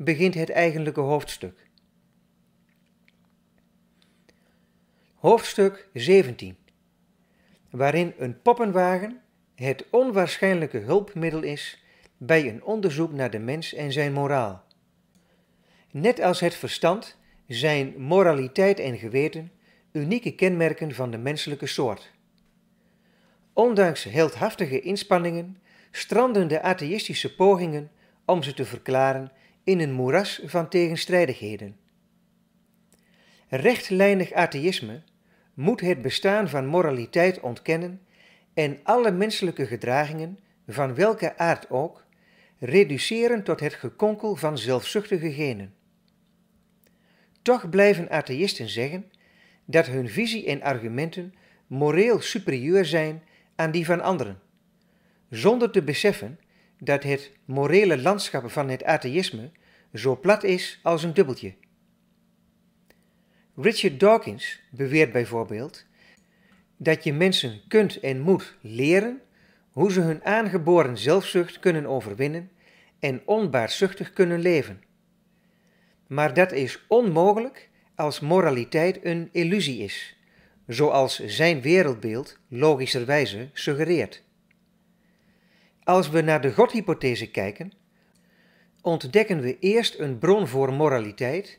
begint het eigenlijke hoofdstuk. Hoofdstuk 17, waarin een poppenwagen het onwaarschijnlijke hulpmiddel is bij een onderzoek naar de mens en zijn moraal. Net als het verstand zijn moraliteit en geweten unieke kenmerken van de menselijke soort. Ondanks heldhaftige inspanningen stranden de atheïstische pogingen om ze te verklaren in een moeras van tegenstrijdigheden. Rechtlijnig atheïsme moet het bestaan van moraliteit ontkennen en alle menselijke gedragingen, van welke aard ook, reduceren tot het gekonkel van zelfzuchtige genen. Toch blijven atheïsten zeggen dat hun visie en argumenten moreel superieur zijn aan die van anderen, zonder te beseffen dat het morele landschap van het atheïsme zo plat is als een dubbeltje. Richard Dawkins beweert bijvoorbeeld dat je mensen kunt en moet leren hoe ze hun aangeboren zelfzucht kunnen overwinnen en onbaarzuchtig kunnen leven. Maar dat is onmogelijk als moraliteit een illusie is, zoals zijn wereldbeeld logischerwijze suggereert. Als we naar de godhypothese kijken, ontdekken we eerst een bron voor moraliteit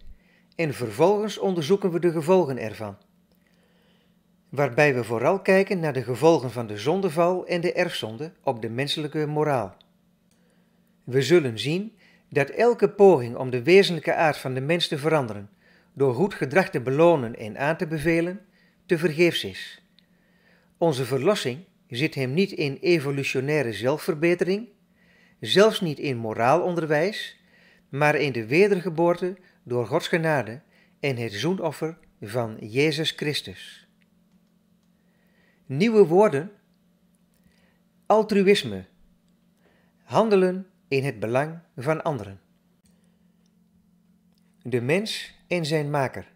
en vervolgens onderzoeken we de gevolgen ervan. Waarbij we vooral kijken naar de gevolgen van de zondeval en de erfzonde op de menselijke moraal. We zullen zien dat elke poging om de wezenlijke aard van de mens te veranderen door goed gedrag te belonen en aan te bevelen, te vergeefs is. Onze verlossing zit hem niet in evolutionaire zelfverbetering, zelfs niet in moraalonderwijs, maar in de wedergeboorte door Gods genade en het zoenoffer van Jezus Christus. Nieuwe woorden: altruïsme, handelen in het belang van anderen. De mens en zijn maker.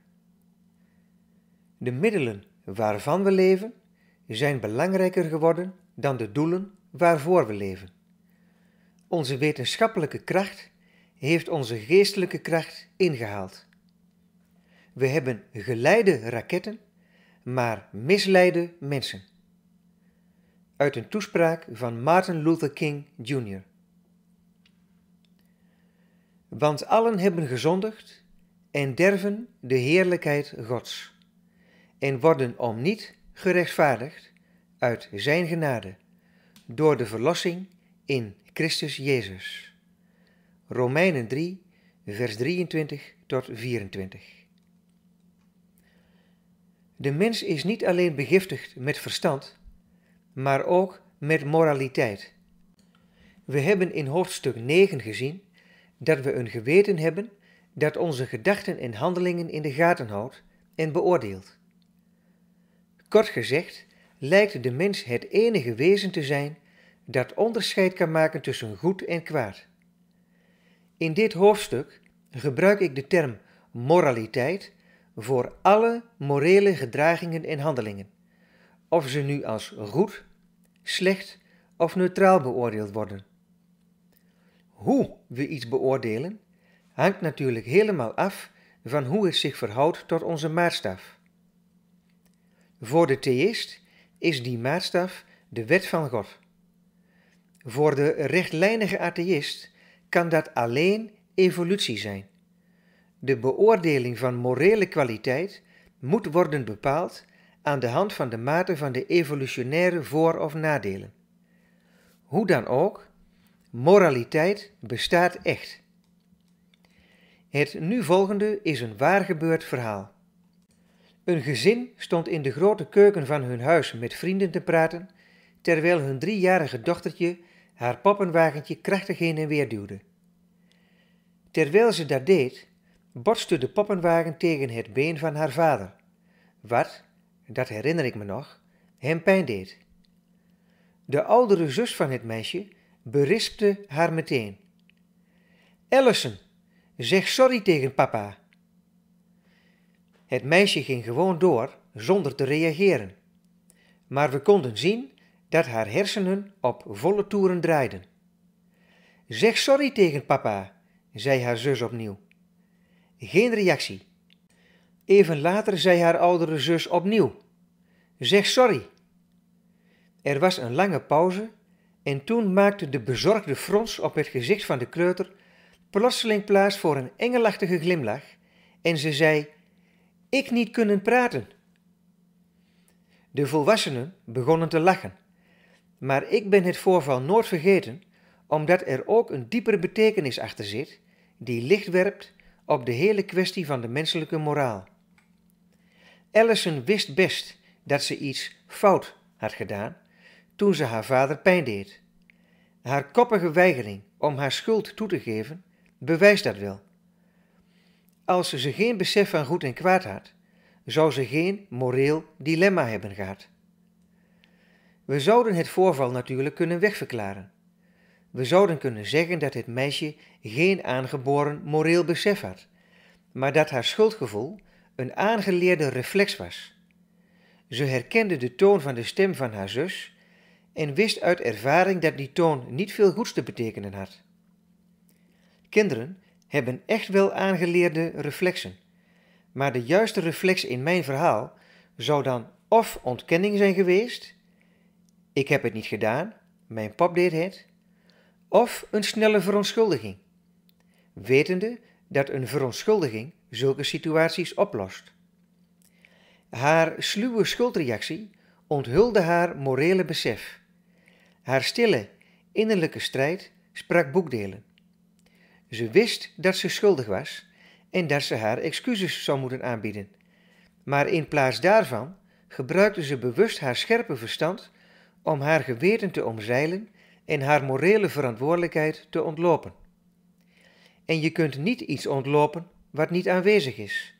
De middelen waarvan we leven zijn belangrijker geworden dan de doelen waarvoor we leven. Onze wetenschappelijke kracht heeft onze geestelijke kracht ingehaald. We hebben geleide raketten, maar misleide mensen. Uit een toespraak van Martin Luther King Jr. Want allen hebben gezondigd en derven de heerlijkheid Gods, en worden om niet gerechtvaardigd uit Zijn genade, door de verlossing in Christus Jezus. Romeinen 3, vers 23 tot 24. De mens is niet alleen begiftigd met verstand, maar ook met moraliteit. We hebben in hoofdstuk 9 gezien dat we een geweten hebben dat onze gedachten en handelingen in de gaten houdt en beoordeelt. Kort gezegd lijkt de mens het enige wezen te zijn dat onderscheid kan maken tussen goed en kwaad. In dit hoofdstuk gebruik ik de term moraliteit voor alle morele gedragingen en handelingen, of ze nu als goed, slecht of neutraal beoordeeld worden. Hoe we iets beoordelen hangt natuurlijk helemaal af van hoe het zich verhoudt tot onze maatstaf. Voor de theïst is die maatstaf de wet van God. Voor de rechtlijnige atheïst kan dat alleen evolutie zijn. De beoordeling van morele kwaliteit moet worden bepaald aan de hand van de mate van de evolutionaire voor- of nadelen. Hoe dan ook, moraliteit bestaat echt. Het nu volgende is een waar gebeurd verhaal. Een gezin stond in de grote keuken van hun huis met vrienden te praten, terwijl hun driejarige dochtertje haar poppenwagentje krachtig heen en weer duwde. Terwijl ze dat deed, botste de poppenwagen tegen het been van haar vader, wat, dat herinner ik me nog, hem pijn deed. De oudere zus van het meisje berispte haar meteen. Allison, zeg sorry tegen papa. Het meisje ging gewoon door zonder te reageren. Maar we konden zien dat haar hersenen op volle toeren draaiden. Zeg sorry tegen papa, zei haar zus opnieuw. Geen reactie. Even later zei haar oudere zus opnieuw: Zeg sorry. Er was een lange pauze en toen maakte de bezorgde frons op het gezicht van de kleuter plotseling plaats voor een engelachtige glimlach en ze zei: Ik niet kunnen praten. De volwassenen begonnen te lachen. Maar ik ben het voorval nooit vergeten, omdat er ook een diepere betekenis achter zit, die licht werpt op de hele kwestie van de menselijke moraal. Allison wist best dat ze iets fout had gedaan toen ze haar vader pijn deed. Haar koppige weigering om haar schuld toe te geven bewijst dat wel. Als ze geen besef van goed en kwaad had, zou ze geen moreel dilemma hebben gehad. We zouden het voorval natuurlijk kunnen wegverklaren. We zouden kunnen zeggen dat het meisje geen aangeboren moreel besef had, maar dat haar schuldgevoel een aangeleerde reflex was. Ze herkende de toon van de stem van haar zus en wist uit ervaring dat die toon niet veel goeds te betekenen had. Kinderen hebben echt wel aangeleerde reflexen, maar de juiste reflex in mijn verhaal zou dan of ontkenning zijn geweest ik heb het niet gedaan, mijn pap deed het, of een snelle verontschuldiging, wetende dat een verontschuldiging zulke situaties oplost. Haar sluwe schuldreactie onthulde haar morele besef. Haar stille, innerlijke strijd sprak boekdelen. Ze wist dat ze schuldig was en dat ze haar excuses zou moeten aanbieden. Maar in plaats daarvan gebruikte ze bewust haar scherpe verstand om haar geweten te omzeilen en haar morele verantwoordelijkheid te ontlopen. En je kunt niet iets ontlopen wat niet aanwezig is.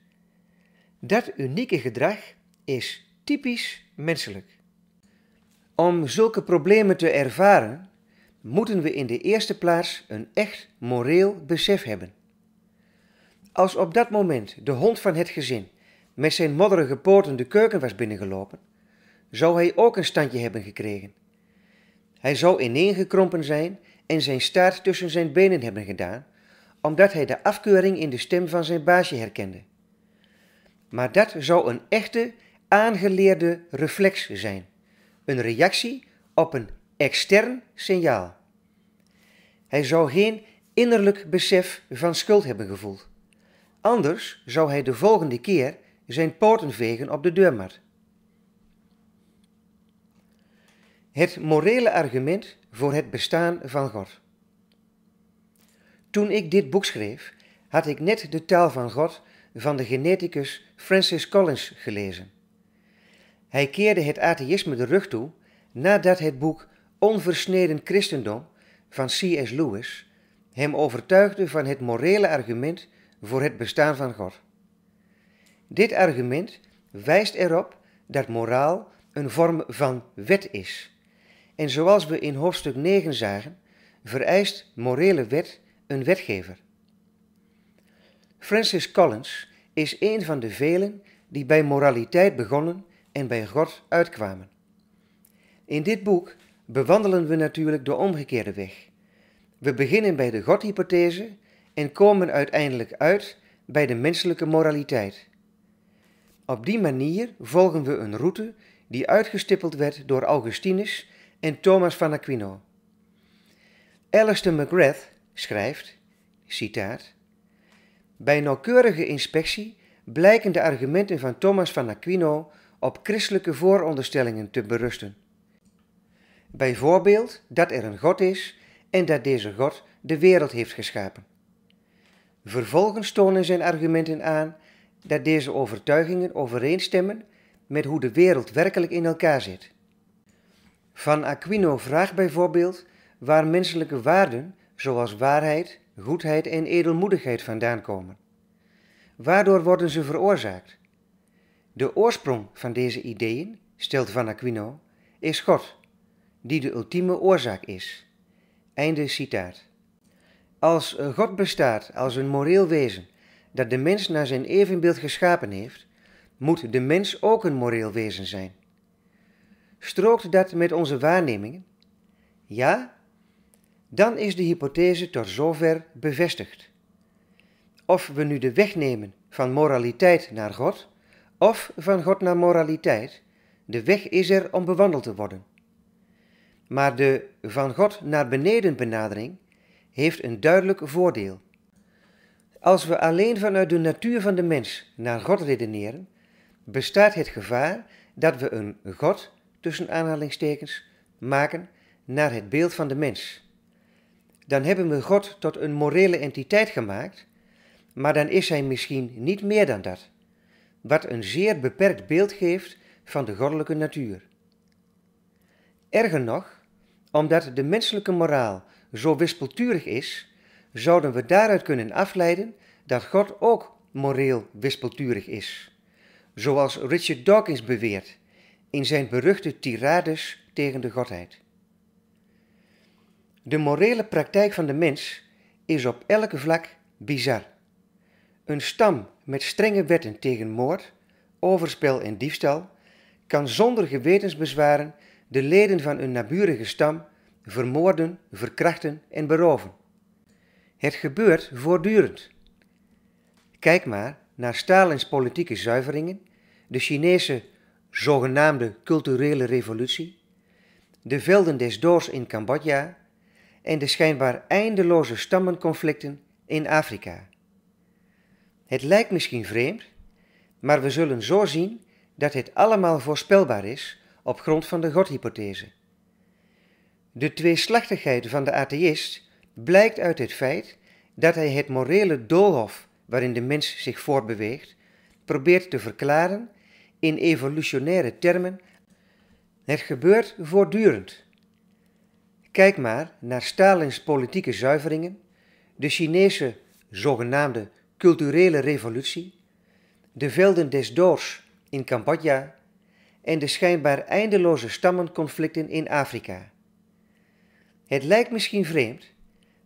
Dat unieke gedrag is typisch menselijk. Om zulke problemen te ervaren, moeten we in de eerste plaats een echt moreel besef hebben. Als op dat moment de hond van het gezin met zijn modderige poten de keuken was binnengelopen, zou hij ook een standje hebben gekregen. Hij zou ineengekrompen zijn en zijn staart tussen zijn benen hebben gedaan, omdat hij de afkeuring in de stem van zijn baasje herkende. Maar dat zou een echte, aangeleerde reflex zijn, een reactie op een extern signaal. Hij zou geen innerlijk besef van schuld hebben gevoeld. Anders zou hij de volgende keer zijn poten vegen op de deurmat. Het morele argument voor het bestaan van God. Toen ik dit boek schreef, had ik net de taal van God van de geneticus Francis Collins gelezen. Hij keerde het atheïsme de rug toe nadat het boek Onversneden Christendom van C.S. Lewis hem overtuigde van het morele argument voor het bestaan van God. Dit argument wijst erop dat moraal een vorm van wet is en zoals we in hoofdstuk 9 zagen, vereist morele wet een wetgever. Francis Collins is een van de velen die bij moraliteit begonnen en bij God uitkwamen. In dit boek bewandelen we natuurlijk de omgekeerde weg. We beginnen bij de Godhypothese en komen uiteindelijk uit bij de menselijke moraliteit. Op die manier volgen we een route die uitgestippeld werd door Augustinus en Thomas van Aquino. Alistair McGrath schrijft, citaat, Bij nauwkeurige inspectie blijken de argumenten van Thomas van Aquino op christelijke vooronderstellingen te berusten. Bijvoorbeeld dat er een God is en dat deze God de wereld heeft geschapen. Vervolgens tonen zijn argumenten aan dat deze overtuigingen overeenstemmen met hoe de wereld werkelijk in elkaar zit. Van Aquino vraagt bijvoorbeeld waar menselijke waarden zoals waarheid, goedheid en edelmoedigheid vandaan komen. Waardoor worden ze veroorzaakt? De oorsprong van deze ideeën, stelt Van Aquino, is God, die de ultieme oorzaak is. Einde citaat. Als God bestaat als een moreel wezen dat de mens naar zijn evenbeeld geschapen heeft, moet de mens ook een moreel wezen zijn. Strookt dat met onze waarnemingen? Ja? Dan is de hypothese tot zover bevestigd. Of we nu de weg nemen van moraliteit naar God, of van God naar moraliteit, de weg is er om bewandeld te worden. Maar de van God naar beneden benadering heeft een duidelijk voordeel. Als we alleen vanuit de natuur van de mens naar God redeneren, bestaat het gevaar dat we een God tussen aanhalingstekens, maken naar het beeld van de mens. Dan hebben we God tot een morele entiteit gemaakt, maar dan is hij misschien niet meer dan dat, wat een zeer beperkt beeld geeft van de goddelijke natuur. Erger nog, omdat de menselijke moraal zo wispelturig is, zouden we daaruit kunnen afleiden dat God ook moreel wispelturig is, zoals Richard Dawkins beweert in zijn beruchte tirades tegen de godheid. De morele praktijk van de mens is op elke vlak bizar. Een stam met strenge wetten tegen moord, overspel en diefstal kan zonder gewetensbezwaren de leden van een naburige stam vermoorden, verkrachten en beroven. Het gebeurt voortdurend. Kijk maar naar Stalins politieke zuiveringen, de Chinese zogenaamde culturele revolutie, de velden des doods in Cambodja en de schijnbaar eindeloze stammenconflicten in Afrika. Het lijkt misschien vreemd, maar we zullen zo zien dat het allemaal voorspelbaar is op grond van de godhypothese. De tweeslachtigheid van de atheïst blijkt uit het feit dat hij het morele doolhof waarin de mens zich voortbeweegt probeert te verklaren in evolutionaire termen. Het gebeurt voortdurend. Kijk maar naar Stalins politieke zuiveringen, de Chinese zogenaamde culturele revolutie, de velden des doors in Cambodja en de schijnbaar eindeloze stammenconflicten in Afrika. Het lijkt misschien vreemd,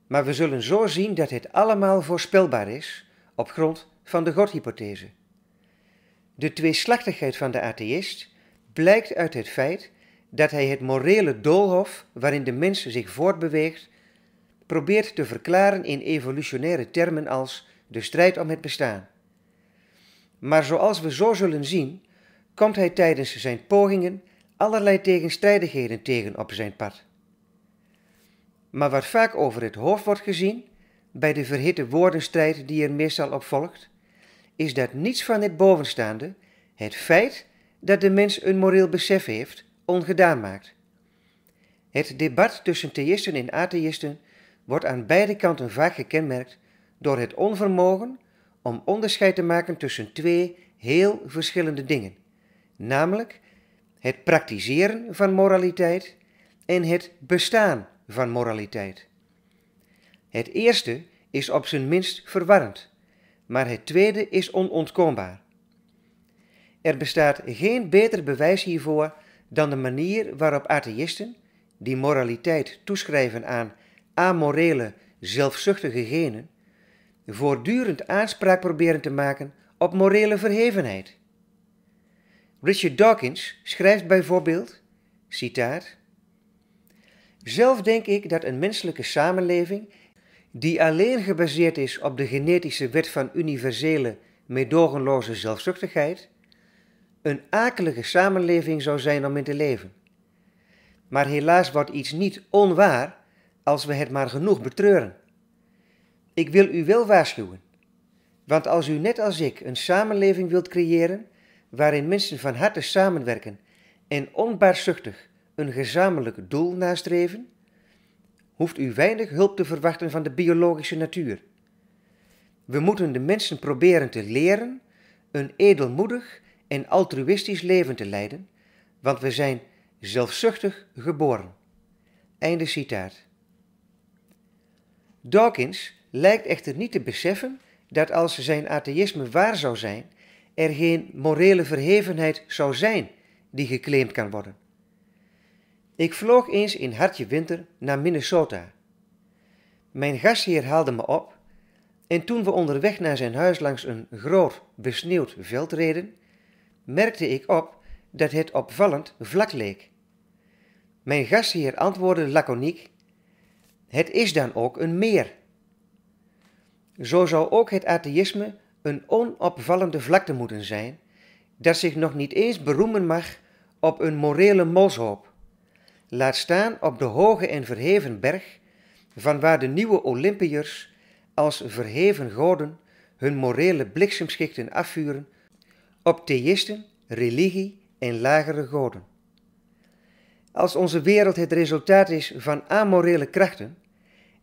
maar we zullen zo zien dat het allemaal voorspelbaar is op grond van de godhypothese. De tweeslachtigheid van de atheist blijkt uit het feit dat hij het morele doolhof waarin de mens zich voortbeweegt probeert te verklaren in evolutionaire termen als de strijd om het bestaan. Maar zoals we zo zullen zien, komt hij tijdens zijn pogingen allerlei tegenstrijdigheden tegen op zijn pad. Maar wat vaak over het hoofd wordt gezien, bij de verhitte woordenstrijd die er meestal op volgt, is dat niets van het bovenstaande, het feit dat de mens een moreel besef heeft, ongedaan maakt. Het debat tussen theïsten en atheïsten wordt aan beide kanten vaak gekenmerkt door het onvermogen om onderscheid te maken tussen twee heel verschillende dingen, namelijk het praktiseren van moraliteit en het bestaan van moraliteit. Het eerste is op zijn minst verwarrend, maar het tweede is onontkoombaar. Er bestaat geen beter bewijs hiervoor dan de manier waarop atheïsten, die moraliteit toeschrijven aan amorele, zelfzuchtige genen, voortdurend aanspraak proberen te maken op morele verhevenheid. Richard Dawkins schrijft bijvoorbeeld, citaat, Zelf denk ik dat een menselijke samenleving die alleen gebaseerd is op de genetische wet van universele, meedogenloze zelfzuchtigheid, een akelige samenleving zou zijn om in te leven. Maar helaas wordt iets niet onwaar als we het maar genoeg betreuren. Ik wil u wel waarschuwen, want als u net als ik een samenleving wilt creëren waarin mensen van harte samenwerken en onbaarzuchtig een gezamenlijk doel nastreven, hoeft u weinig hulp te verwachten van de biologische natuur. We moeten de mensen proberen te leren een edelmoedig en altruïstisch leven te leiden, want we zijn zelfzuchtig geboren. Einde citaat. Dawkins lijkt echter niet te beseffen dat als zijn atheïsme waar zou zijn, er geen morele verhevenheid zou zijn die geclaimd kan worden. Ik vloog eens in hartje winter naar Minnesota. Mijn gastheer haalde me op en toen we onderweg naar zijn huis langs een groot besneeuwd veld reden, merkte ik op dat het opvallend vlak leek. Mijn gastheer antwoordde laconiek: Het is dan ook een meer. Zo zou ook het atheïsme een onopvallende vlakte moeten zijn, dat zich nog niet eens beroemen mag op een morele molshoop laat staan op de hoge en verheven berg, van waar de nieuwe Olympiërs als verheven goden hun morele bliksemschichten afvuren op theïsten, religie en lagere goden. Als onze wereld het resultaat is van amorele krachten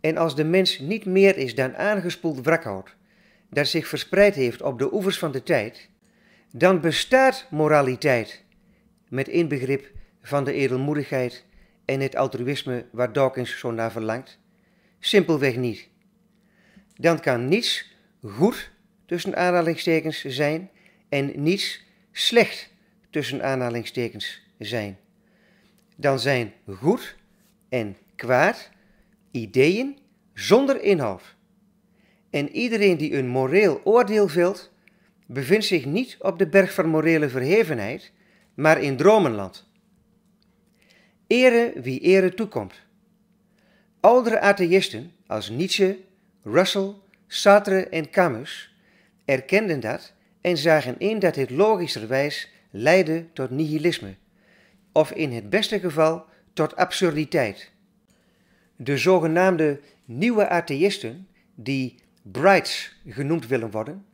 en als de mens niet meer is dan aangespoeld wrakhout dat zich verspreid heeft op de oevers van de tijd, dan bestaat moraliteit met inbegrip van de edelmoedigheid en het altruïsme waar Dawkins zo naar verlangt? Simpelweg niet. Dan kan niets goed tussen aanhalingstekens zijn en niets slecht tussen aanhalingstekens zijn. Dan zijn goed en kwaad ideeën zonder inhoud. En iedereen die een moreel oordeel velt, bevindt zich niet op de berg van morele verhevenheid, maar in dromenland. Ere wie ere toekomt. Oudere atheïsten als Nietzsche, Russell, Sartre en Camus erkenden dat en zagen in dat dit logischerwijs leidde tot nihilisme, of in het beste geval tot absurditeit. De zogenaamde nieuwe atheïsten, die brights genoemd willen worden,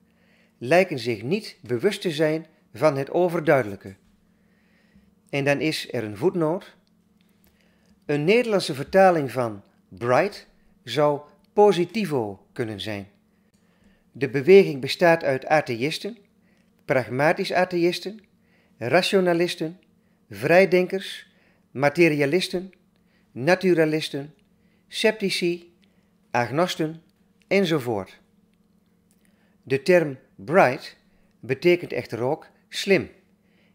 lijken zich niet bewust te zijn van het overduidelijke. En dan is er een voetnoot een Nederlandse vertaling van bright zou positivo kunnen zijn. De beweging bestaat uit atheïsten, pragmatisch atheïsten, rationalisten, vrijdenkers, materialisten, naturalisten, sceptici, agnosten enzovoort. De term bright betekent echter ook slim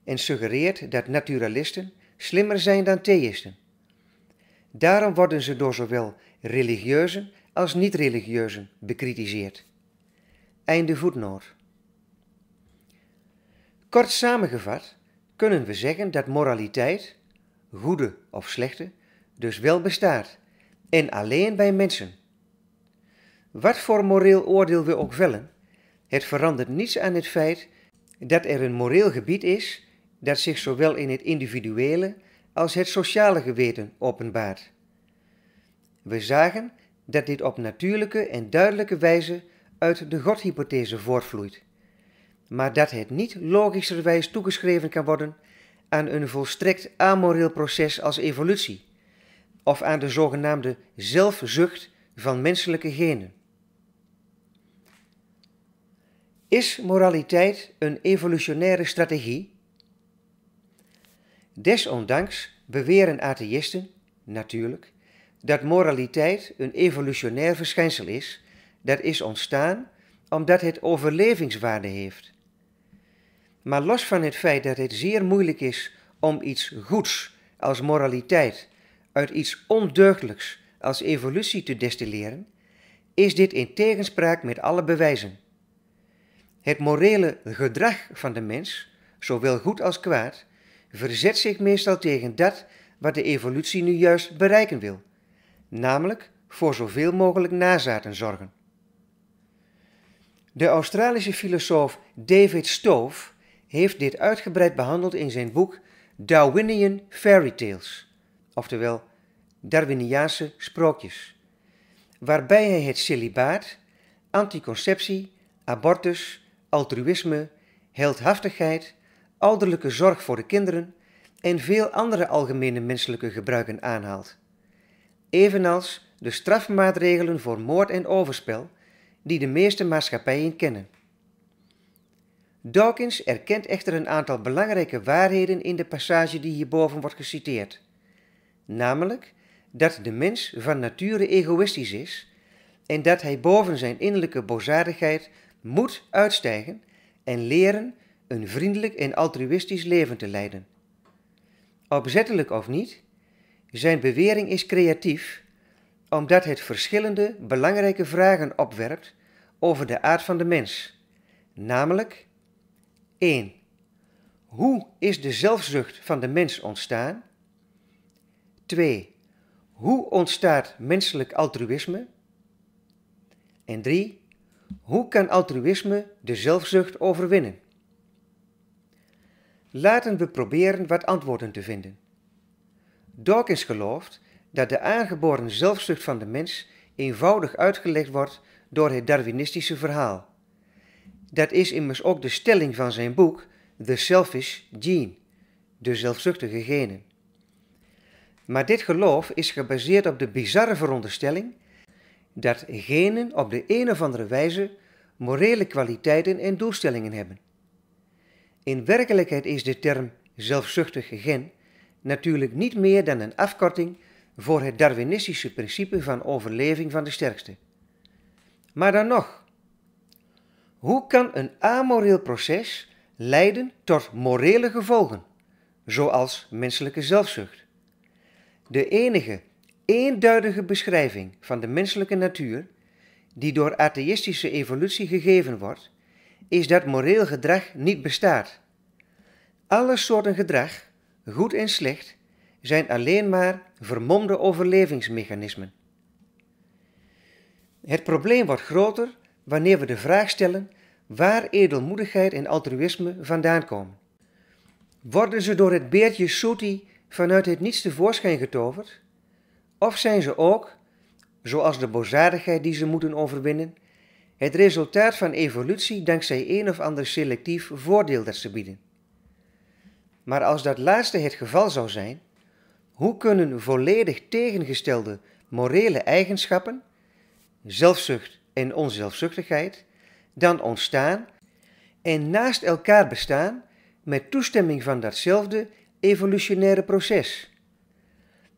en suggereert dat naturalisten slimmer zijn dan theïsten. Daarom worden ze door zowel religieuzen als niet-religieuzen bekritiseerd. Einde voetnoot. Kort samengevat kunnen we zeggen dat moraliteit, goede of slechte, dus wel bestaat en alleen bij mensen. Wat voor moreel oordeel we ook vellen, het verandert niets aan het feit dat er een moreel gebied is dat zich zowel in het individuele als het sociale geweten openbaart. We zagen dat dit op natuurlijke en duidelijke wijze uit de godhypothese voortvloeit, maar dat het niet logischerwijs toegeschreven kan worden aan een volstrekt amoreel proces als evolutie, of aan de zogenaamde zelfzucht van menselijke genen. Is moraliteit een evolutionaire strategie Desondanks beweren atheïsten, natuurlijk, dat moraliteit een evolutionair verschijnsel is, dat is ontstaan omdat het overlevingswaarde heeft. Maar los van het feit dat het zeer moeilijk is om iets goeds als moraliteit uit iets ondeugdelijks als evolutie te destilleren, is dit in tegenspraak met alle bewijzen. Het morele gedrag van de mens, zowel goed als kwaad, verzet zich meestal tegen dat wat de evolutie nu juist bereiken wil, namelijk voor zoveel mogelijk nazaten zorgen. De Australische filosoof David Stove heeft dit uitgebreid behandeld in zijn boek Darwinian Fairy Tales, oftewel Darwiniaanse sprookjes, waarbij hij het celibaat, anticonceptie, abortus, altruïsme, heldhaftigheid ouderlijke zorg voor de kinderen en veel andere algemene menselijke gebruiken aanhaalt. Evenals de strafmaatregelen voor moord en overspel, die de meeste maatschappijen kennen. Dawkins erkent echter een aantal belangrijke waarheden in de passage die hierboven wordt geciteerd. Namelijk dat de mens van nature egoïstisch is en dat hij boven zijn innerlijke bozaardigheid moet uitstijgen en leren een vriendelijk en altruïstisch leven te leiden. Opzettelijk of niet, zijn bewering is creatief omdat het verschillende belangrijke vragen opwerpt over de aard van de mens. Namelijk 1. Hoe is de zelfzucht van de mens ontstaan? 2. Hoe ontstaat menselijk altruïsme? En 3. Hoe kan altruïsme de zelfzucht overwinnen? Laten we proberen wat antwoorden te vinden. Dawkins gelooft dat de aangeboren zelfzucht van de mens eenvoudig uitgelegd wordt door het Darwinistische verhaal. Dat is immers ook de stelling van zijn boek The Selfish Gene, de zelfzuchtige genen. Maar dit geloof is gebaseerd op de bizarre veronderstelling dat genen op de een of andere wijze morele kwaliteiten en doelstellingen hebben. In werkelijkheid is de term zelfzuchtig gen natuurlijk niet meer dan een afkorting voor het Darwinistische principe van overleving van de sterkste. Maar dan nog, hoe kan een amoreel proces leiden tot morele gevolgen, zoals menselijke zelfzucht? De enige eenduidige beschrijving van de menselijke natuur die door atheïstische evolutie gegeven wordt, is dat moreel gedrag niet bestaat. Alle soorten gedrag, goed en slecht, zijn alleen maar vermomde overlevingsmechanismen. Het probleem wordt groter wanneer we de vraag stellen waar edelmoedigheid en altruïsme vandaan komen. Worden ze door het beertje Soeti vanuit het niets tevoorschijn getoverd? Of zijn ze ook, zoals de bozadigheid die ze moeten overwinnen, het resultaat van evolutie dankzij een of ander selectief voordeel dat ze bieden. Maar als dat laatste het geval zou zijn, hoe kunnen volledig tegengestelde morele eigenschappen, zelfzucht en onzelfzuchtigheid, dan ontstaan en naast elkaar bestaan met toestemming van datzelfde evolutionaire proces?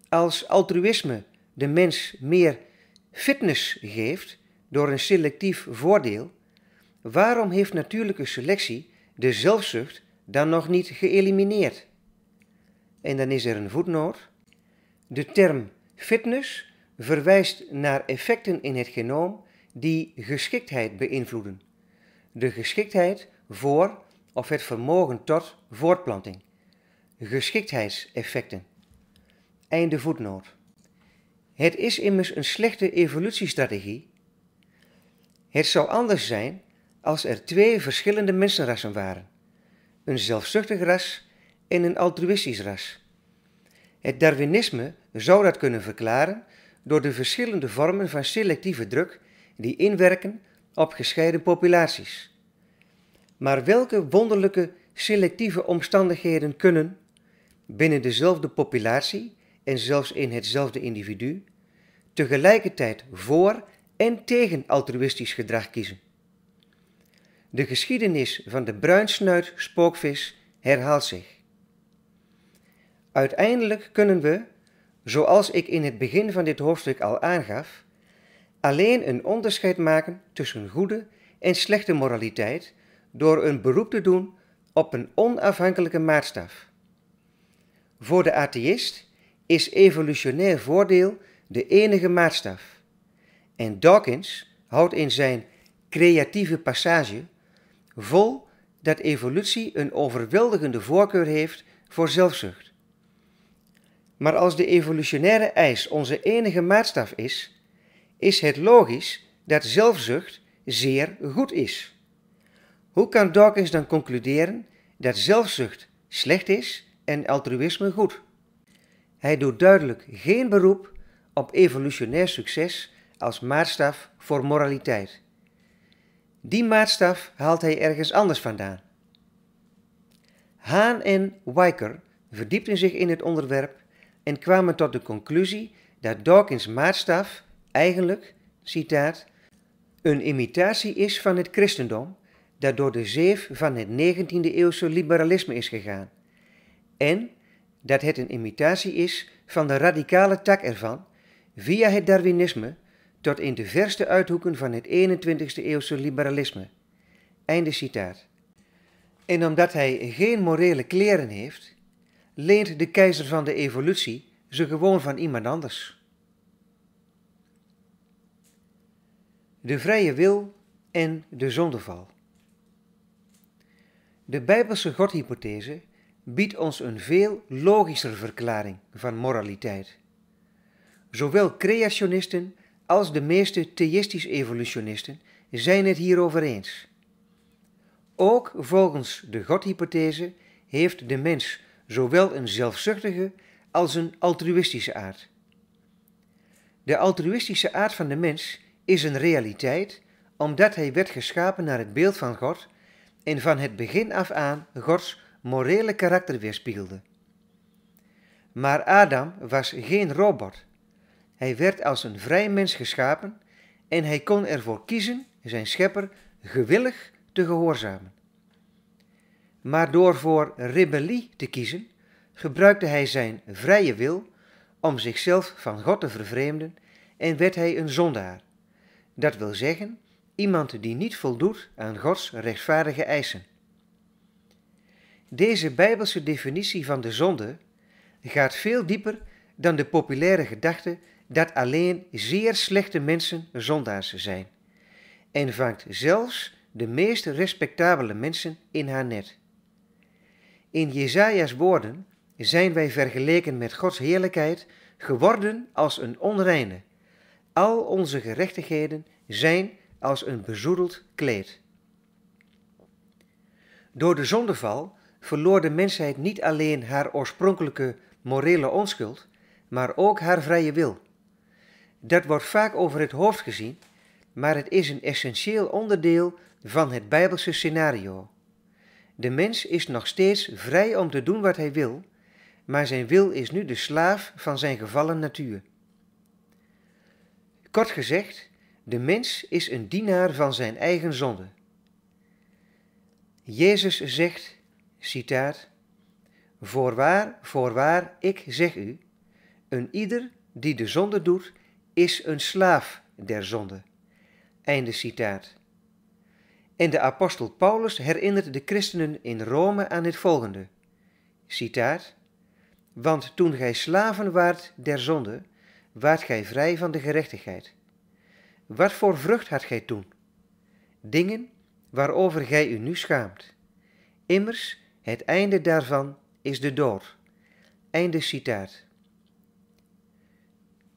Als altruïsme de mens meer fitness geeft, door een selectief voordeel, waarom heeft natuurlijke selectie de zelfzucht dan nog niet geëlimineerd? En dan is er een voetnoot. De term fitness verwijst naar effecten in het genoom die geschiktheid beïnvloeden. De geschiktheid voor of het vermogen tot voortplanting. Geschiktheidseffecten. Einde voetnoot. Het is immers een slechte evolutiestrategie het zou anders zijn als er twee verschillende mensenrassen waren: een zelfzuchtig ras en een altruïstisch ras. Het Darwinisme zou dat kunnen verklaren door de verschillende vormen van selectieve druk die inwerken op gescheiden populaties. Maar welke wonderlijke selectieve omstandigheden kunnen, binnen dezelfde populatie en zelfs in hetzelfde individu, tegelijkertijd voor en tegen altruïstisch gedrag kiezen. De geschiedenis van de bruinsnuit spookvis herhaalt zich. Uiteindelijk kunnen we, zoals ik in het begin van dit hoofdstuk al aangaf, alleen een onderscheid maken tussen goede en slechte moraliteit door een beroep te doen op een onafhankelijke maatstaf. Voor de atheïst is evolutionair voordeel de enige maatstaf. En Dawkins houdt in zijn creatieve passage vol dat evolutie een overweldigende voorkeur heeft voor zelfzucht. Maar als de evolutionaire eis onze enige maatstaf is, is het logisch dat zelfzucht zeer goed is. Hoe kan Dawkins dan concluderen dat zelfzucht slecht is en altruïsme goed? Hij doet duidelijk geen beroep op evolutionair succes als maatstaf voor moraliteit. Die maatstaf haalt hij ergens anders vandaan. Haan en Weicker verdiepten zich in het onderwerp en kwamen tot de conclusie dat Dawkins' maatstaf eigenlijk, citaat, een imitatie is van het christendom dat door de zeef van het 19e eeuwse liberalisme is gegaan en dat het een imitatie is van de radicale tak ervan via het Darwinisme tot in de verste uithoeken van het 21e eeuwse liberalisme. Einde citaat. En omdat hij geen morele kleren heeft, leent de keizer van de evolutie ze gewoon van iemand anders. De vrije wil en de zondeval. De Bijbelse godhypothese biedt ons een veel logischer verklaring van moraliteit. Zowel creationisten als de meeste theïstische evolutionisten zijn het hierover eens. Ook volgens de godhypothese heeft de mens zowel een zelfzuchtige als een altruïstische aard. De altruïstische aard van de mens is een realiteit omdat hij werd geschapen naar het beeld van God en van het begin af aan Gods morele karakter weerspiegelde. Maar Adam was geen robot. Hij werd als een vrij mens geschapen en hij kon ervoor kiezen zijn schepper gewillig te gehoorzamen. Maar door voor rebellie te kiezen, gebruikte hij zijn vrije wil om zichzelf van God te vervreemden en werd hij een zondaar. Dat wil zeggen, iemand die niet voldoet aan Gods rechtvaardige eisen. Deze bijbelse definitie van de zonde gaat veel dieper dan de populaire gedachte dat alleen zeer slechte mensen zondaars zijn en vangt zelfs de meest respectabele mensen in haar net. In Jezaja's woorden zijn wij vergeleken met Gods heerlijkheid geworden als een onreine. Al onze gerechtigheden zijn als een bezoedeld kleed. Door de zondeval verloor de mensheid niet alleen haar oorspronkelijke morele onschuld, maar ook haar vrije wil. Dat wordt vaak over het hoofd gezien, maar het is een essentieel onderdeel van het Bijbelse scenario. De mens is nog steeds vrij om te doen wat hij wil, maar zijn wil is nu de slaaf van zijn gevallen natuur. Kort gezegd, de mens is een dienaar van zijn eigen zonde. Jezus zegt, citaat, Voorwaar, voorwaar, ik zeg u, een ieder die de zonde doet, is een slaaf der zonde. Einde citaat. En de apostel Paulus herinnert de christenen in Rome aan het volgende. Citaat. Want toen gij slaven waart der zonde, waart gij vrij van de gerechtigheid. Wat voor vrucht had gij toen? Dingen waarover gij u nu schaamt. Immers, het einde daarvan is de dood. Einde citaat.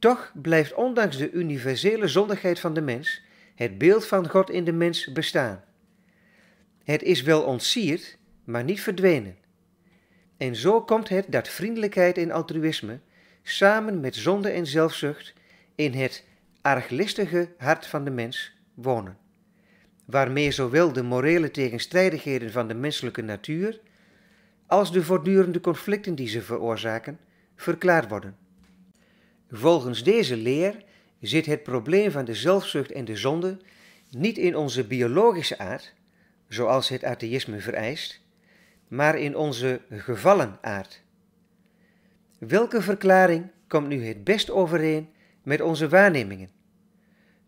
Toch blijft ondanks de universele zondigheid van de mens het beeld van God in de mens bestaan. Het is wel ontsierd, maar niet verdwenen. En zo komt het dat vriendelijkheid en altruïsme samen met zonde en zelfzucht in het arglistige hart van de mens wonen, waarmee zowel de morele tegenstrijdigheden van de menselijke natuur als de voortdurende conflicten die ze veroorzaken verklaard worden. Volgens deze leer zit het probleem van de zelfzucht en de zonde niet in onze biologische aard, zoals het atheïsme vereist, maar in onze gevallen aard. Welke verklaring komt nu het best overeen met onze waarnemingen?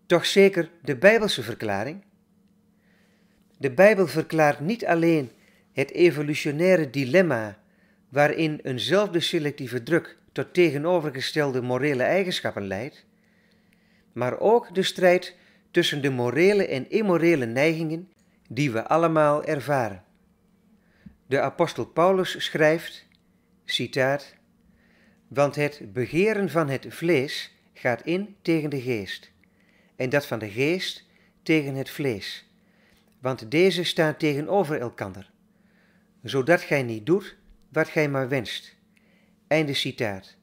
Toch zeker de Bijbelse verklaring? De Bijbel verklaart niet alleen het evolutionaire dilemma waarin eenzelfde selectieve druk tot tegenovergestelde morele eigenschappen leidt, maar ook de strijd tussen de morele en immorele neigingen die we allemaal ervaren. De apostel Paulus schrijft, citaat, Want het begeren van het vlees gaat in tegen de geest, en dat van de geest tegen het vlees, want deze staan tegenover elkander, zodat gij niet doet wat gij maar wenst. Einde citaat.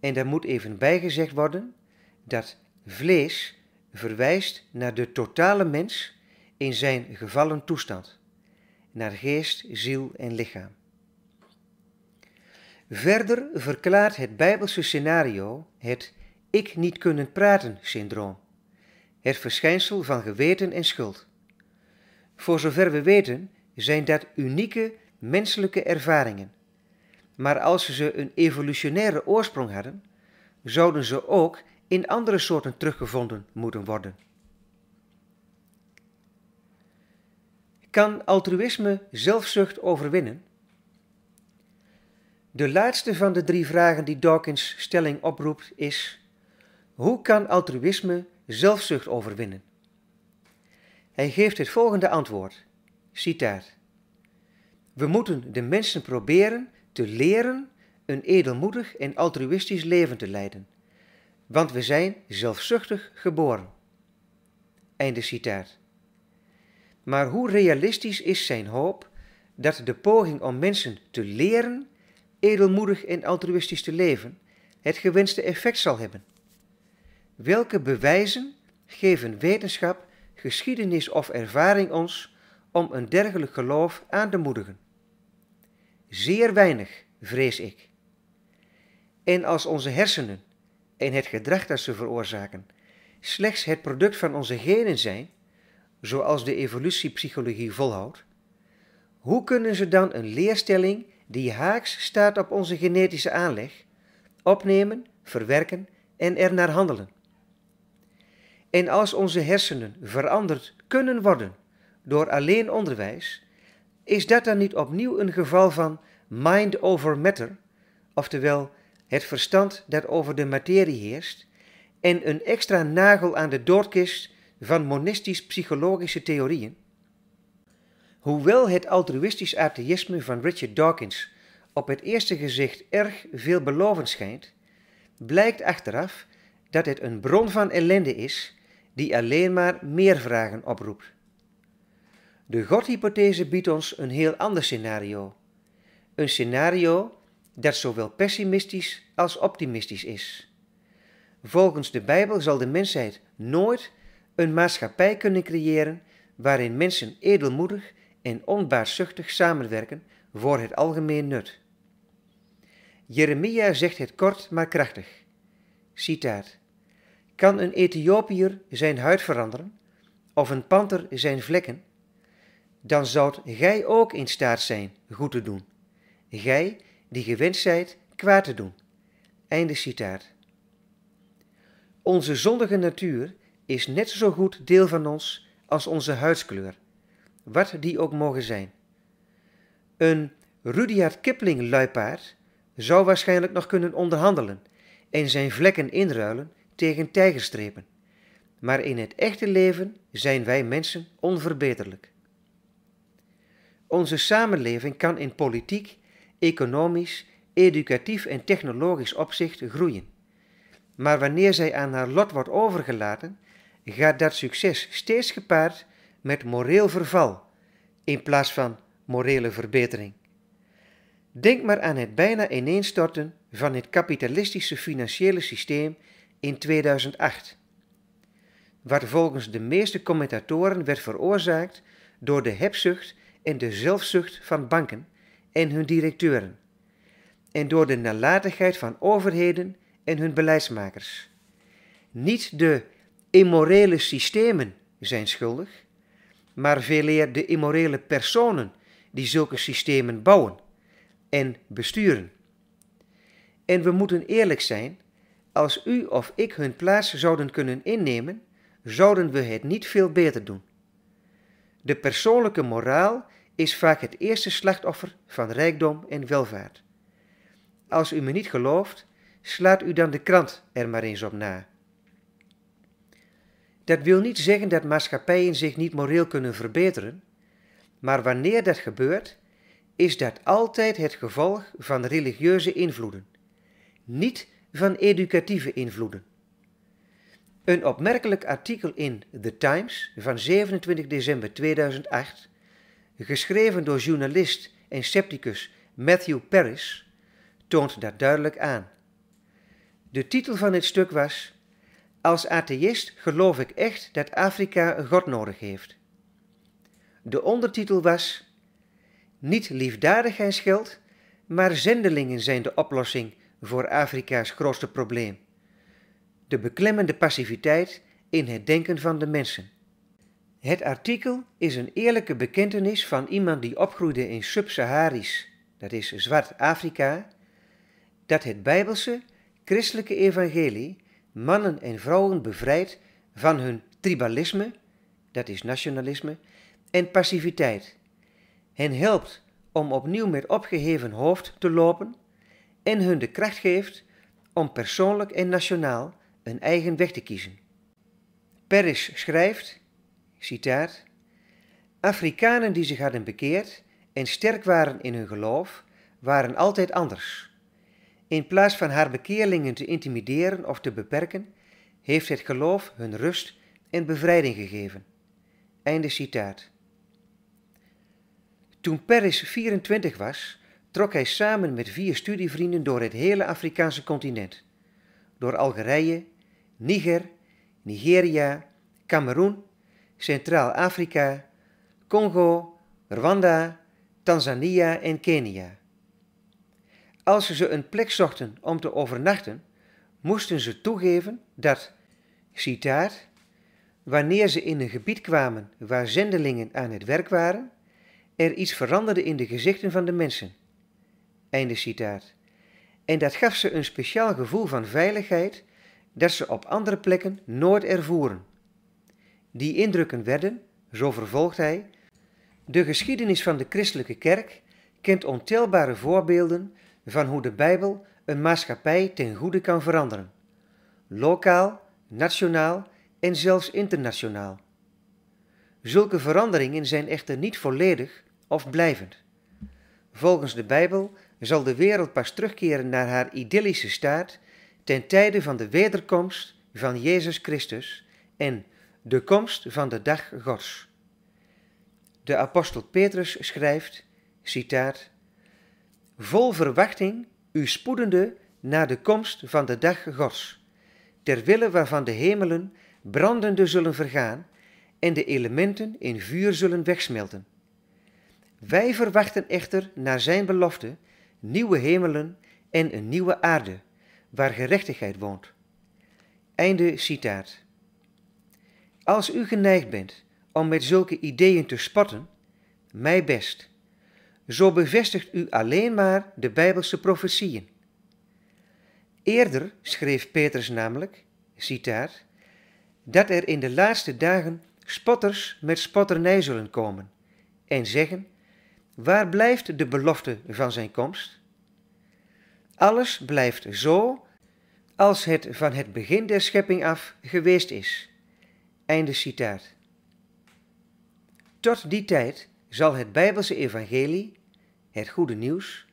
En daar moet even bijgezegd worden dat vlees verwijst naar de totale mens in zijn gevallen toestand, naar geest, ziel en lichaam. Verder verklaart het Bijbelse scenario het ik niet kunnen praten syndroom, het verschijnsel van geweten en schuld. Voor zover we weten zijn dat unieke menselijke ervaringen maar als ze een evolutionaire oorsprong hadden, zouden ze ook in andere soorten teruggevonden moeten worden. Kan altruïsme zelfzucht overwinnen? De laatste van de drie vragen die Dawkins' stelling oproept is: hoe kan altruïsme zelfzucht overwinnen? Hij geeft het volgende antwoord: citaat. We moeten de mensen proberen te leren een edelmoedig en altruïstisch leven te leiden, want we zijn zelfzuchtig geboren. Einde citaat. Maar hoe realistisch is zijn hoop dat de poging om mensen te leren edelmoedig en altruïstisch te leven het gewenste effect zal hebben? Welke bewijzen geven wetenschap, geschiedenis of ervaring ons om een dergelijk geloof aan te moedigen? Zeer weinig, vrees ik. En als onze hersenen en het gedrag dat ze veroorzaken slechts het product van onze genen zijn, zoals de evolutiepsychologie volhoudt, hoe kunnen ze dan een leerstelling die haaks staat op onze genetische aanleg opnemen, verwerken en er naar handelen? En als onze hersenen veranderd kunnen worden door alleen onderwijs, is dat dan niet opnieuw een geval van mind over matter, oftewel het verstand dat over de materie heerst, en een extra nagel aan de doorkist van monistisch-psychologische theorieën? Hoewel het altruïstisch atheïsme van Richard Dawkins op het eerste gezicht erg veelbelovend schijnt, blijkt achteraf dat het een bron van ellende is die alleen maar meer vragen oproept. De Godhypothese biedt ons een heel ander scenario. Een scenario dat zowel pessimistisch als optimistisch is. Volgens de Bijbel zal de mensheid nooit een maatschappij kunnen creëren waarin mensen edelmoedig en onbaatzuchtig samenwerken voor het algemeen nut. Jeremia zegt het kort maar krachtig. Citaat. Kan een Ethiopiër zijn huid veranderen of een panter zijn vlekken dan zoudt gij ook in staat zijn goed te doen. Gij die gewend zijt kwaad te doen. Einde citaat. Onze zondige natuur is net zo goed deel van ons als onze huidskleur, wat die ook mogen zijn. Een Rudyard Kipling luipaard zou waarschijnlijk nog kunnen onderhandelen en zijn vlekken inruilen tegen tijgerstrepen. Maar in het echte leven zijn wij mensen onverbeterlijk. Onze samenleving kan in politiek, economisch, educatief en technologisch opzicht groeien. Maar wanneer zij aan haar lot wordt overgelaten, gaat dat succes steeds gepaard met moreel verval in plaats van morele verbetering. Denk maar aan het bijna ineenstorten van het kapitalistische financiële systeem in 2008. Wat volgens de meeste commentatoren werd veroorzaakt door de hebzucht en de zelfzucht van banken en hun directeuren, en door de nalatigheid van overheden en hun beleidsmakers. Niet de immorele systemen zijn schuldig, maar veel de immorele personen die zulke systemen bouwen en besturen. En we moeten eerlijk zijn, als u of ik hun plaats zouden kunnen innemen, zouden we het niet veel beter doen. De persoonlijke moraal is vaak het eerste slachtoffer van rijkdom en welvaart. Als u me niet gelooft, slaat u dan de krant er maar eens op na. Dat wil niet zeggen dat maatschappijen zich niet moreel kunnen verbeteren, maar wanneer dat gebeurt, is dat altijd het gevolg van religieuze invloeden, niet van educatieve invloeden. Een opmerkelijk artikel in The Times van 27 december 2008, geschreven door journalist en scepticus Matthew Paris, toont dat duidelijk aan. De titel van het stuk was Als atheïst geloof ik echt dat Afrika een God nodig heeft. De ondertitel was Niet liefdadigheidsgeld, maar zendelingen zijn de oplossing voor Afrika's grootste probleem de beklemmende passiviteit in het denken van de mensen. Het artikel is een eerlijke bekentenis van iemand die opgroeide in Sub-Saharisch, dat is Zwart Afrika, dat het Bijbelse, christelijke evangelie mannen en vrouwen bevrijdt van hun tribalisme, dat is nationalisme, en passiviteit. Hen helpt om opnieuw met opgeheven hoofd te lopen en hun de kracht geeft om persoonlijk en nationaal een eigen weg te kiezen. Peris schrijft, citaat, Afrikanen die zich hadden bekeerd en sterk waren in hun geloof, waren altijd anders. In plaats van haar bekeerlingen te intimideren of te beperken, heeft het geloof hun rust en bevrijding gegeven. Einde citaat. Toen Peris 24 was, trok hij samen met vier studievrienden door het hele Afrikaanse continent. Door Algerije, Niger, Nigeria, Cameroen, Centraal-Afrika, Congo, Rwanda, Tanzania en Kenia. Als ze een plek zochten om te overnachten, moesten ze toegeven dat, citaat, wanneer ze in een gebied kwamen waar zendelingen aan het werk waren, er iets veranderde in de gezichten van de mensen. Einde citaat. En dat gaf ze een speciaal gevoel van veiligheid dat ze op andere plekken nooit ervoeren. Die indrukken werden, zo vervolgt hij, de geschiedenis van de christelijke kerk kent ontelbare voorbeelden van hoe de Bijbel een maatschappij ten goede kan veranderen, lokaal, nationaal en zelfs internationaal. Zulke veranderingen zijn echter niet volledig of blijvend. Volgens de Bijbel zal de wereld pas terugkeren naar haar idyllische staat ten tijde van de wederkomst van Jezus Christus en de komst van de dag Gods. De apostel Petrus schrijft, citaat, Vol verwachting u spoedende naar de komst van de dag Gods, ter waarvan de hemelen brandende zullen vergaan en de elementen in vuur zullen wegsmelten. Wij verwachten echter naar zijn belofte nieuwe hemelen en een nieuwe aarde waar gerechtigheid woont. Einde citaat. Als u geneigd bent om met zulke ideeën te spatten, mij best. Zo bevestigt u alleen maar de Bijbelse profecieën. Eerder schreef Petrus namelijk, citaat, dat er in de laatste dagen spotters met spotternij zullen komen en zeggen, waar blijft de belofte van zijn komst? Alles blijft zo als het van het begin der schepping af geweest is. Einde citaat. Tot die tijd zal het Bijbelse evangelie, het goede nieuws,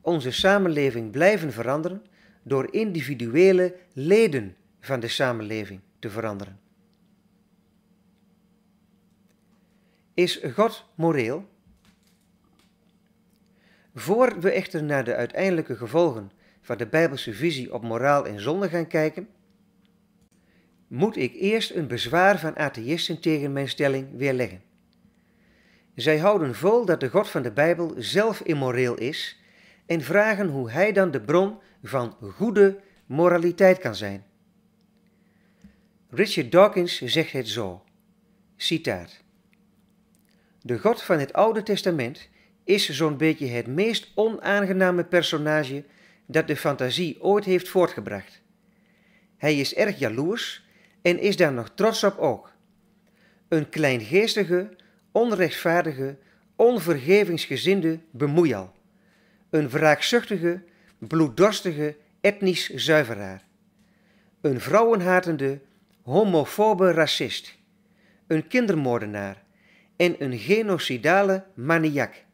onze samenleving blijven veranderen door individuele leden van de samenleving te veranderen. Is God moreel? Voor we echter naar de uiteindelijke gevolgen van de Bijbelse visie op moraal en zonde gaan kijken, moet ik eerst een bezwaar van atheïsten tegen mijn stelling weerleggen. Zij houden vol dat de God van de Bijbel zelf immoreel is en vragen hoe hij dan de bron van goede moraliteit kan zijn. Richard Dawkins zegt het zo, citaat. De God van het Oude Testament is zo'n beetje het meest onaangename personage dat de fantasie ooit heeft voortgebracht. Hij is erg jaloers en is daar nog trots op ook. Een kleingeestige, onrechtvaardige, onvergevingsgezinde bemoeial. Een wraakzuchtige, bloeddorstige etnisch zuiveraar. Een vrouwenhatende, homofobe racist. Een kindermoordenaar en een genocidale maniak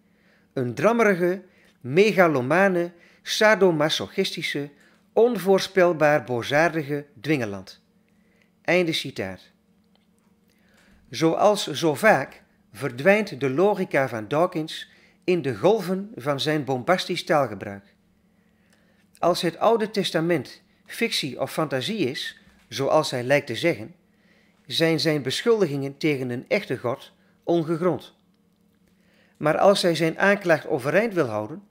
een drammerige, megalomane, sadomasochistische, onvoorspelbaar bozaardige dwingeland. Einde citaat. Zoals zo vaak verdwijnt de logica van Dawkins in de golven van zijn bombastisch taalgebruik. Als het Oude Testament fictie of fantasie is, zoals hij lijkt te zeggen, zijn zijn beschuldigingen tegen een echte God ongegrond. Maar als hij zijn aanklacht overeind wil houden,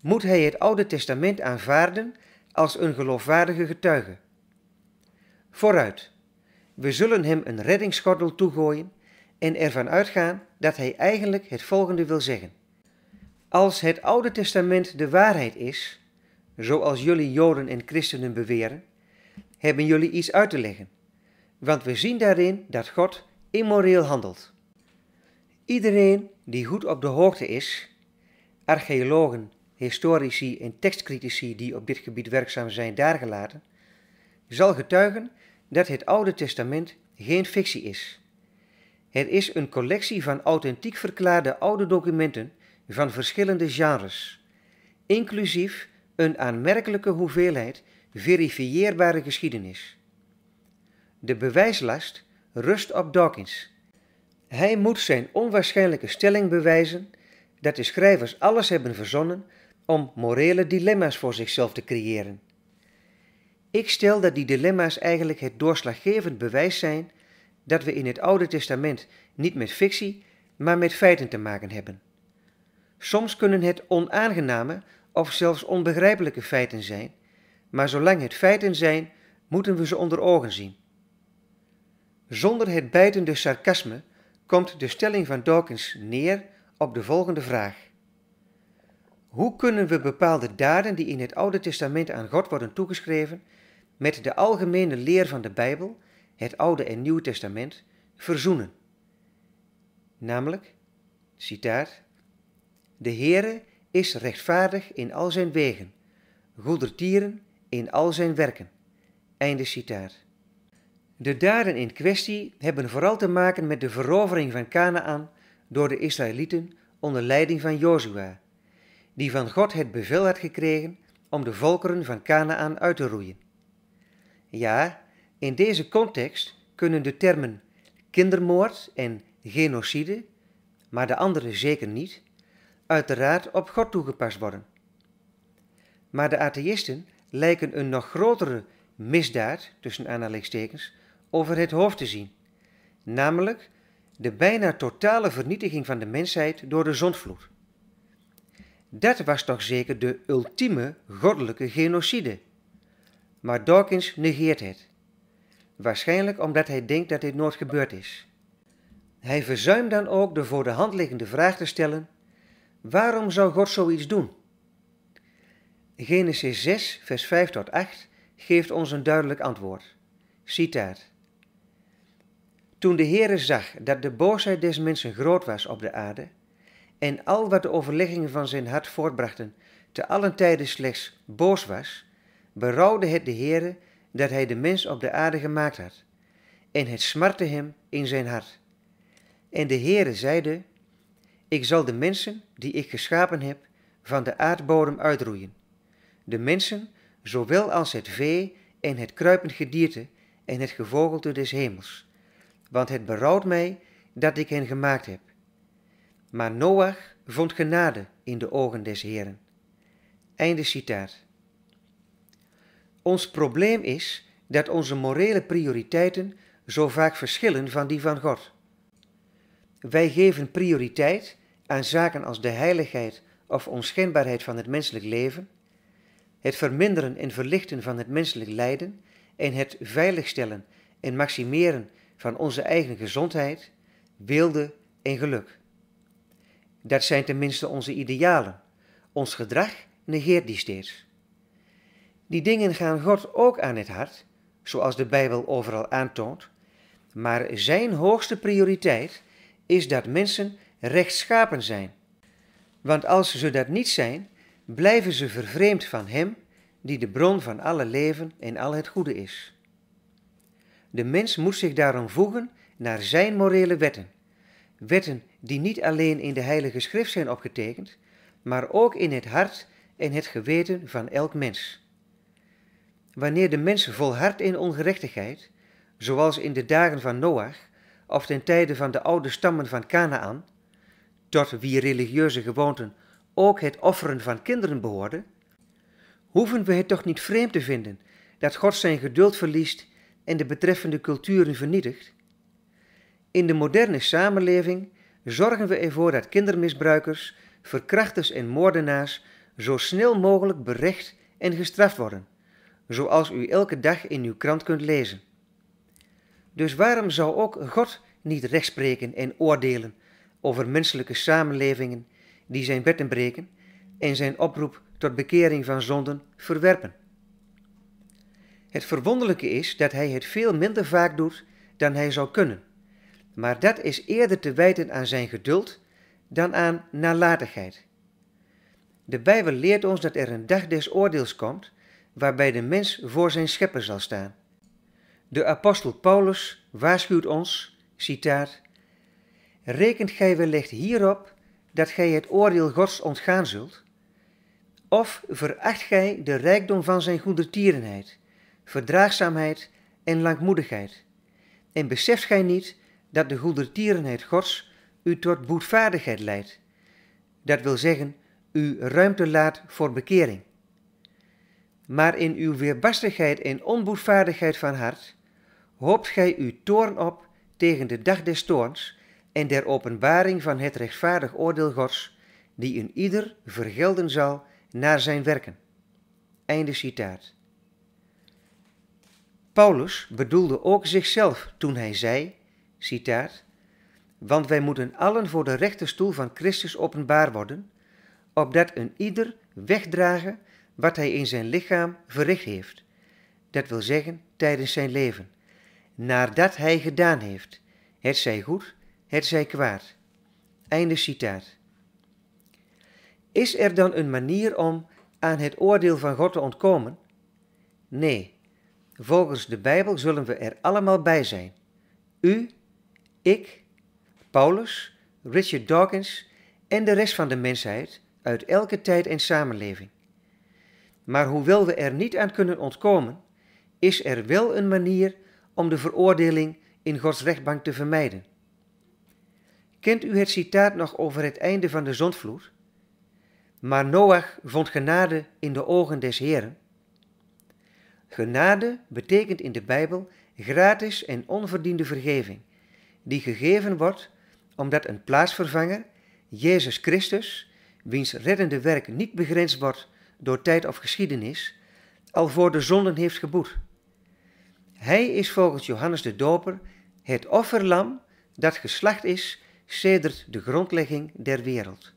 moet hij het Oude Testament aanvaarden als een geloofwaardige getuige. Vooruit, we zullen hem een reddingsgordel toegooien en ervan uitgaan dat hij eigenlijk het volgende wil zeggen. Als het Oude Testament de waarheid is, zoals jullie Joden en Christenen beweren, hebben jullie iets uit te leggen, want we zien daarin dat God immoreel handelt. Iedereen die goed op de hoogte is, archeologen, historici en tekstcritici die op dit gebied werkzaam zijn daargelaten, zal getuigen dat het Oude Testament geen fictie is. Het is een collectie van authentiek verklaarde oude documenten van verschillende genres, inclusief een aanmerkelijke hoeveelheid verifieerbare geschiedenis. De bewijslast rust op Dawkins hij moet zijn onwaarschijnlijke stelling bewijzen dat de schrijvers alles hebben verzonnen om morele dilemma's voor zichzelf te creëren. Ik stel dat die dilemma's eigenlijk het doorslaggevend bewijs zijn dat we in het Oude Testament niet met fictie, maar met feiten te maken hebben. Soms kunnen het onaangename of zelfs onbegrijpelijke feiten zijn, maar zolang het feiten zijn, moeten we ze onder ogen zien. Zonder het bijtende sarcasme komt de stelling van Dawkins neer op de volgende vraag. Hoe kunnen we bepaalde daden die in het Oude Testament aan God worden toegeschreven, met de algemene leer van de Bijbel, het Oude en Nieuwe Testament, verzoenen? Namelijk, citaat, De Heere is rechtvaardig in al zijn wegen, goedertieren in al zijn werken. Einde citaat. De daden in kwestie hebben vooral te maken met de verovering van Canaan door de Israëlieten onder leiding van Jozua, die van God het bevel had gekregen om de volkeren van Canaan uit te roeien. Ja, in deze context kunnen de termen kindermoord en genocide, maar de andere zeker niet, uiteraard op God toegepast worden. Maar de atheïsten lijken een nog grotere misdaad, tussen aanhalingstekens, over het hoofd te zien, namelijk de bijna totale vernietiging van de mensheid door de zondvloed. Dat was toch zeker de ultieme goddelijke genocide. Maar Dawkins negeert het. Waarschijnlijk omdat hij denkt dat dit nooit gebeurd is. Hij verzuimt dan ook de voor de hand liggende vraag te stellen: waarom zou God zoiets doen? Genesis 6, vers 5 tot 8 geeft ons een duidelijk antwoord. Citaat. Toen de Heere zag dat de boosheid des mensen groot was op de aarde, en al wat de overleggingen van zijn hart voortbrachten te allen tijden slechts boos was, berouwde het de Heere dat hij de mens op de aarde gemaakt had, en het smarte hem in zijn hart. En de Heere zeide, ik zal de mensen die ik geschapen heb van de aardbodem uitroeien, de mensen zowel als het vee en het kruipend gedierte en het gevogelte des hemels want het berouwt mij dat ik hen gemaakt heb. Maar Noach vond genade in de ogen des Heren. Einde citaat. Ons probleem is dat onze morele prioriteiten zo vaak verschillen van die van God. Wij geven prioriteit aan zaken als de heiligheid of onschendbaarheid van het menselijk leven, het verminderen en verlichten van het menselijk lijden en het veiligstellen en maximeren van onze eigen gezondheid, wilde en geluk. Dat zijn tenminste onze idealen. Ons gedrag negeert die steeds. Die dingen gaan God ook aan het hart, zoals de Bijbel overal aantoont, maar zijn hoogste prioriteit is dat mensen rechtschapen zijn. Want als ze dat niet zijn, blijven ze vervreemd van Hem die de bron van alle leven en al het goede is. De mens moet zich daarom voegen naar zijn morele wetten. Wetten die niet alleen in de Heilige Schrift zijn opgetekend, maar ook in het hart en het geweten van elk mens. Wanneer de mens volhardt in ongerechtigheid, zoals in de dagen van Noach of ten tijde van de oude stammen van Canaan, tot wie religieuze gewoonten ook het offeren van kinderen behoorden, hoeven we het toch niet vreemd te vinden dat God zijn geduld verliest en de betreffende culturen vernietigd? In de moderne samenleving zorgen we ervoor dat kindermisbruikers, verkrachters en moordenaars zo snel mogelijk berecht en gestraft worden, zoals u elke dag in uw krant kunt lezen. Dus waarom zou ook God niet rechtspreken en oordelen over menselijke samenlevingen die zijn wetten breken en zijn oproep tot bekering van zonden verwerpen? Het verwonderlijke is dat hij het veel minder vaak doet dan hij zou kunnen. Maar dat is eerder te wijten aan zijn geduld dan aan nalatigheid. De Bijbel leert ons dat er een dag des oordeels komt waarbij de mens voor zijn schepper zal staan. De apostel Paulus waarschuwt ons, citaat, Rekent gij wellicht hierop dat gij het oordeel Gods ontgaan zult? Of veracht gij de rijkdom van zijn goedertierenheid, verdraagzaamheid en langmoedigheid. En beseft gij niet dat de goedertierenheid Gods u tot boetvaardigheid leidt? Dat wil zeggen, u ruimte laat voor bekering. Maar in uw weerbarstigheid en onboetvaardigheid van hart hoopt gij uw toorn op tegen de dag des toorns en der openbaring van het rechtvaardig oordeel Gods, die in ieder vergelden zal naar zijn werken. Einde citaat. Paulus bedoelde ook zichzelf toen hij zei, citaat, want wij moeten allen voor de rechterstoel van Christus openbaar worden, opdat een ieder wegdragen wat hij in zijn lichaam verricht heeft, dat wil zeggen tijdens zijn leven, nadat hij gedaan heeft, het zij goed, het zij kwaad. Einde citaat. Is er dan een manier om aan het oordeel van God te ontkomen? Nee, Volgens de Bijbel zullen we er allemaal bij zijn. U, ik, Paulus, Richard Dawkins en de rest van de mensheid uit elke tijd en samenleving. Maar hoewel we er niet aan kunnen ontkomen, is er wel een manier om de veroordeling in Gods rechtbank te vermijden. Kent u het citaat nog over het einde van de zondvloed? Maar Noach vond genade in de ogen des Heren. Genade betekent in de Bijbel gratis en onverdiende vergeving, die gegeven wordt omdat een plaatsvervanger, Jezus Christus, wiens reddende werk niet begrensd wordt door tijd of geschiedenis, al voor de zonden heeft geboet. Hij is volgens Johannes de Doper het offerlam dat geslacht is sedert de grondlegging der wereld.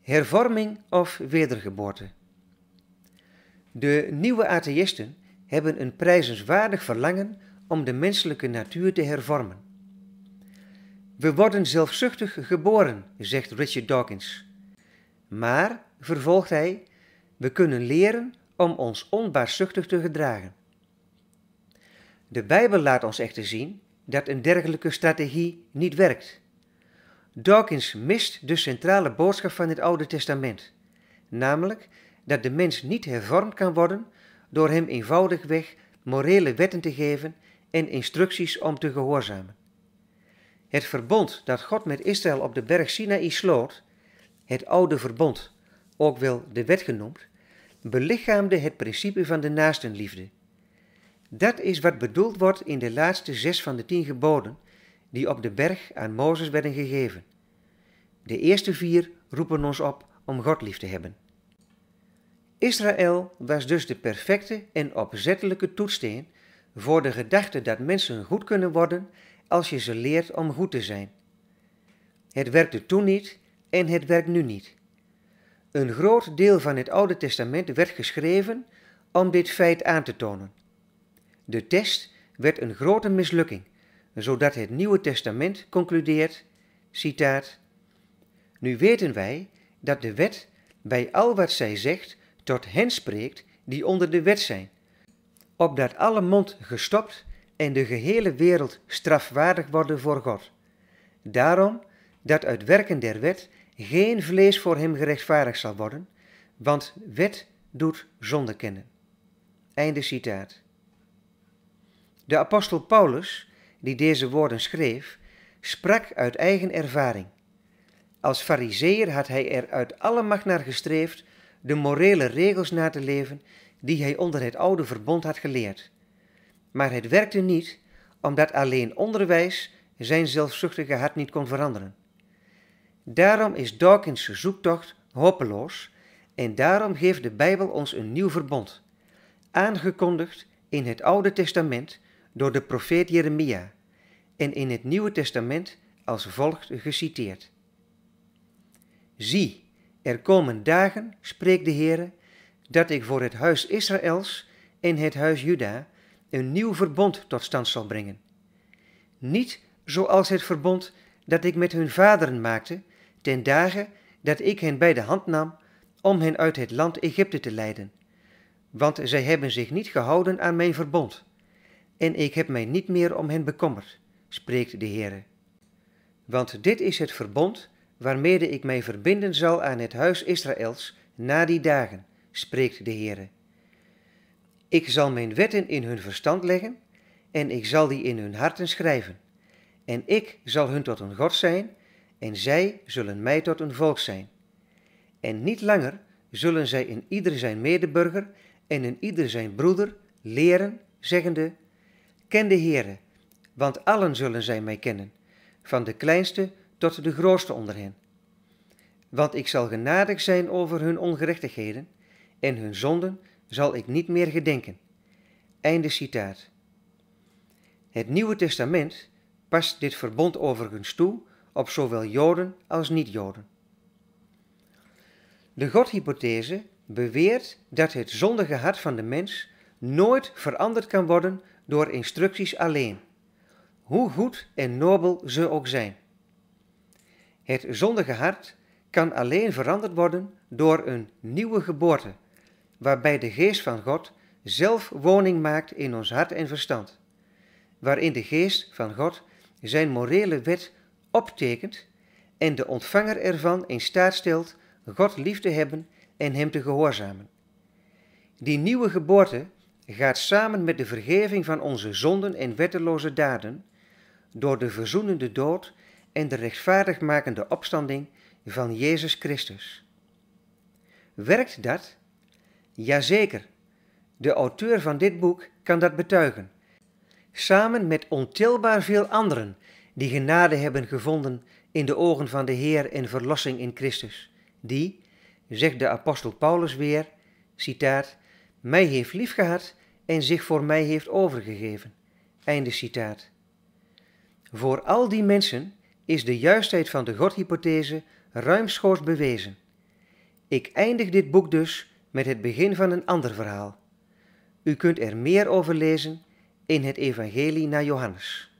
Hervorming of wedergeboorte. De nieuwe atheïsten hebben een prijzenswaardig verlangen om de menselijke natuur te hervormen. We worden zelfzuchtig geboren, zegt Richard Dawkins. Maar, vervolgt hij, we kunnen leren om ons onbaarzuchtig te gedragen. De Bijbel laat ons echter zien dat een dergelijke strategie niet werkt. Dawkins mist de centrale boodschap van het Oude Testament, namelijk dat de mens niet hervormd kan worden door hem eenvoudigweg morele wetten te geven en instructies om te gehoorzamen. Het verbond dat God met Israël op de berg Sinaï sloot, het oude verbond, ook wel de wet genoemd, belichaamde het principe van de naastenliefde. Dat is wat bedoeld wordt in de laatste zes van de tien geboden die op de berg aan Mozes werden gegeven. De eerste vier roepen ons op om God lief te hebben. Israël was dus de perfecte en opzettelijke toetssteen voor de gedachte dat mensen goed kunnen worden als je ze leert om goed te zijn. Het werkte toen niet en het werkt nu niet. Een groot deel van het Oude Testament werd geschreven om dit feit aan te tonen. De test werd een grote mislukking, zodat het Nieuwe Testament concludeert, citaat, Nu weten wij dat de wet bij al wat zij zegt tot hen spreekt die onder de wet zijn, opdat alle mond gestopt en de gehele wereld strafwaardig worden voor God. Daarom dat uit werken der wet geen vlees voor hem gerechtvaardigd zal worden, want wet doet zonde kennen. Einde citaat. De apostel Paulus, die deze woorden schreef, sprak uit eigen ervaring. Als farizeer had hij er uit alle macht naar gestreefd de morele regels na te leven die hij onder het oude verbond had geleerd. Maar het werkte niet, omdat alleen onderwijs zijn zelfzuchtige hart niet kon veranderen. Daarom is Dawkins' zoektocht hopeloos en daarom geeft de Bijbel ons een nieuw verbond, aangekondigd in het Oude Testament door de profeet Jeremia en in het Nieuwe Testament als volgt geciteerd. Zie, er komen dagen, spreekt de Heere, dat ik voor het huis Israëls en het huis Juda een nieuw verbond tot stand zal brengen. Niet zoals het verbond dat ik met hun vaderen maakte, ten dagen dat ik hen bij de hand nam om hen uit het land Egypte te leiden. Want zij hebben zich niet gehouden aan mijn verbond. En ik heb mij niet meer om hen bekommerd, spreekt de Heere, Want dit is het verbond waarmede ik mij verbinden zal aan het huis Israëls na die dagen, spreekt de Heere. Ik zal mijn wetten in hun verstand leggen en ik zal die in hun harten schrijven. En ik zal hun tot een God zijn en zij zullen mij tot een volk zijn. En niet langer zullen zij in ieder zijn medeburger en in ieder zijn broeder leren, zeggende, Ken de Heere, want allen zullen zij mij kennen, van de kleinste tot de grootste onder hen. Want ik zal genadig zijn over hun ongerechtigheden en hun zonden zal ik niet meer gedenken. Einde citaat. Het Nieuwe Testament past dit verbond overigens toe op zowel Joden als niet-Joden. De Godhypothese beweert dat het zondige hart van de mens nooit veranderd kan worden door instructies alleen, hoe goed en nobel ze ook zijn. Het zondige hart kan alleen veranderd worden door een nieuwe geboorte, waarbij de geest van God zelf woning maakt in ons hart en verstand, waarin de geest van God zijn morele wet optekent en de ontvanger ervan in staat stelt God lief te hebben en Hem te gehoorzamen. Die nieuwe geboorte gaat samen met de vergeving van onze zonden en wetteloze daden door de verzoenende dood en de rechtvaardigmakende opstanding van Jezus Christus. Werkt dat? Jazeker, de auteur van dit boek kan dat betuigen. Samen met ontelbaar veel anderen die genade hebben gevonden in de ogen van de Heer en verlossing in Christus, die, zegt de apostel Paulus weer, citaat, mij heeft liefgehad en zich voor mij heeft overgegeven. Einde citaat. Voor al die mensen is de juistheid van de Godhypothese ruimschoots bewezen. Ik eindig dit boek dus met het begin van een ander verhaal. U kunt er meer over lezen in het Evangelie naar Johannes.